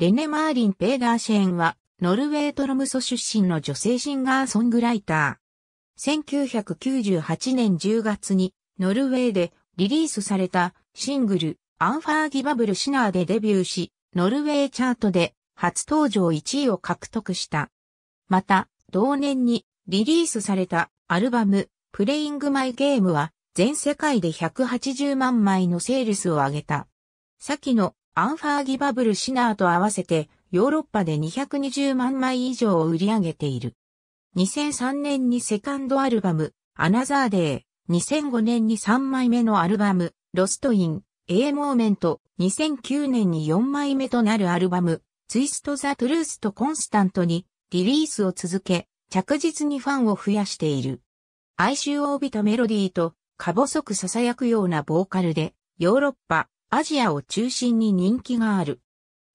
レネ・マーリン・ペーダーシェーンは、ノルウェートロムソ出身の女性シンガーソングライター。1998年10月に、ノルウェーでリリースされたシングル、アンファーギバブルシナーでデビューし、ノルウェーチャートで初登場1位を獲得した。また、同年にリリースされたアルバム、プレイングマイゲームは、全世界で180万枚のセールスを上げた。先のアンファーギバブルシナーと合わせてヨーロッパで220万枚以上を売り上げている。2003年にセカンドアルバム、アナザーデー、2005年に3枚目のアルバム、ロストイン、A モーメント、2009年に4枚目となるアルバム、ツイスト・ザ・トゥルースとコンスタントにリリースを続け、着実にファンを増やしている。哀愁を帯びたメロディーと、か細く囁くようなボーカルで、ヨーロッパ、アジアを中心に人気がある。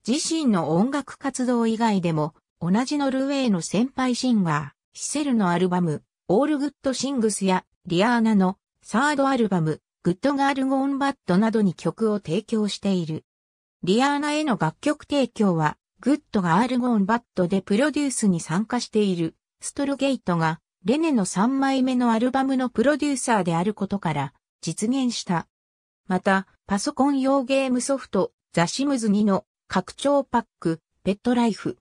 自身の音楽活動以外でも、同じノルウェーの先輩シンガー、シセルのアルバム、オールグッドシングスや、リアーナのサードアルバム、グッドガールゴーンバッドなどに曲を提供している。リアーナへの楽曲提供は、グッドガールゴーンバッドでプロデュースに参加している、ストルゲイトが、レネの3枚目のアルバムのプロデューサーであることから、実現した。また、パソコン用ゲームソフト、ザシムズ2の拡張パック、ペットライフ。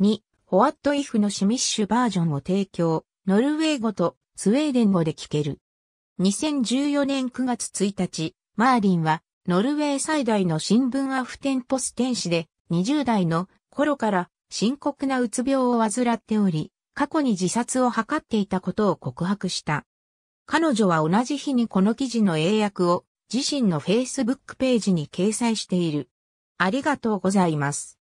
2、ホワットイフのシミッシュバージョンを提供、ノルウェー語とスウェーデン語で聞ける。2014年9月1日、マーリンは、ノルウェー最大の新聞アフテンポス天使で、20代の頃から深刻なうつ病を患っており、過去に自殺を図っていたことを告白した。彼女は同じ日にこの記事の英訳を自身の Facebook ページに掲載している。ありがとうございます。